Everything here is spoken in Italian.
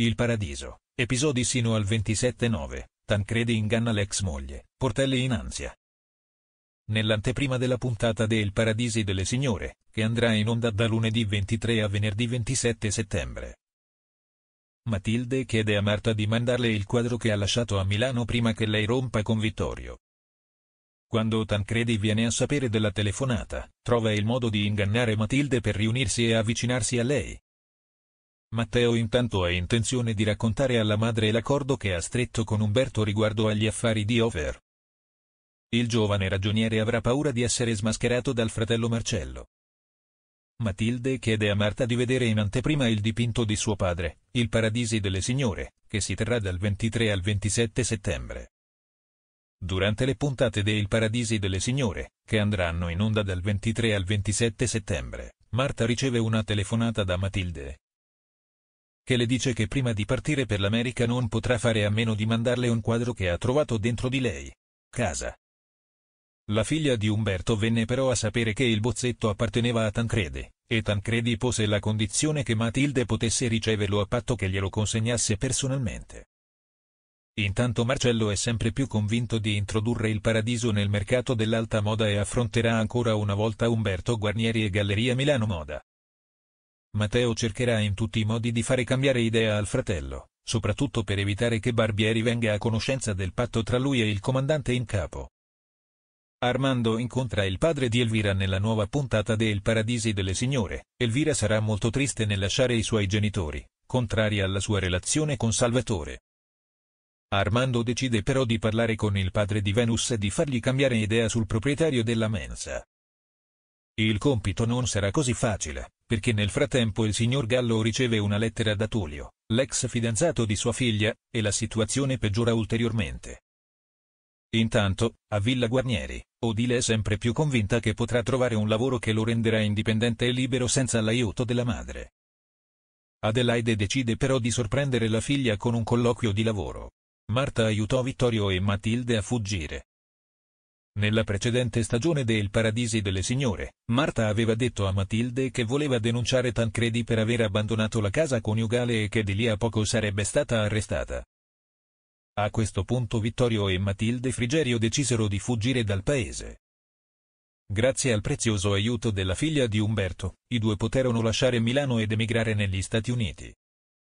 Il Paradiso, episodi sino al 27-9, Tancredi inganna l'ex moglie, Portelli in ansia. Nell'anteprima della puntata de Il Paradisi delle Signore, che andrà in onda da lunedì 23 a venerdì 27 settembre. Matilde chiede a Marta di mandarle il quadro che ha lasciato a Milano prima che lei rompa con Vittorio. Quando Tancredi viene a sapere della telefonata, trova il modo di ingannare Matilde per riunirsi e avvicinarsi a lei, Matteo intanto ha intenzione di raccontare alla madre l'accordo che ha stretto con Umberto riguardo agli affari di Hofer. Il giovane ragioniere avrà paura di essere smascherato dal fratello Marcello. Matilde chiede a Marta di vedere in anteprima il dipinto di suo padre, Il Paradisi delle Signore, che si terrà dal 23 al 27 settembre. Durante le puntate de Il Paradisi delle Signore, che andranno in onda dal 23 al 27 settembre, Marta riceve una telefonata da Matilde, che le dice che prima di partire per l'America non potrà fare a meno di mandarle un quadro che ha trovato dentro di lei. Casa. La figlia di Umberto venne però a sapere che il bozzetto apparteneva a Tancredi, e Tancredi pose la condizione che Matilde potesse riceverlo a patto che glielo consegnasse personalmente. Intanto Marcello è sempre più convinto di introdurre il paradiso nel mercato dell'alta moda e affronterà ancora una volta Umberto Guarnieri e Galleria Milano Moda. Matteo cercherà in tutti i modi di fare cambiare idea al fratello, soprattutto per evitare che Barbieri venga a conoscenza del patto tra lui e il comandante in capo. Armando incontra il padre di Elvira nella nuova puntata de Il Paradisi delle Signore, Elvira sarà molto triste nel lasciare i suoi genitori, contraria alla sua relazione con Salvatore. Armando decide però di parlare con il padre di Venus e di fargli cambiare idea sul proprietario della mensa. Il compito non sarà così facile, perché nel frattempo il signor Gallo riceve una lettera da Tullio, l'ex fidanzato di sua figlia, e la situazione peggiora ulteriormente. Intanto, a Villa Guarnieri, Odile è sempre più convinta che potrà trovare un lavoro che lo renderà indipendente e libero senza l'aiuto della madre. Adelaide decide però di sorprendere la figlia con un colloquio di lavoro. Marta aiutò Vittorio e Matilde a fuggire, nella precedente stagione del Paradisi delle Signore, Marta aveva detto a Matilde che voleva denunciare Tancredi per aver abbandonato la casa coniugale e che di lì a poco sarebbe stata arrestata. A questo punto Vittorio e Matilde Frigerio decisero di fuggire dal paese. Grazie al prezioso aiuto della figlia di Umberto, i due poterono lasciare Milano ed emigrare negli Stati Uniti.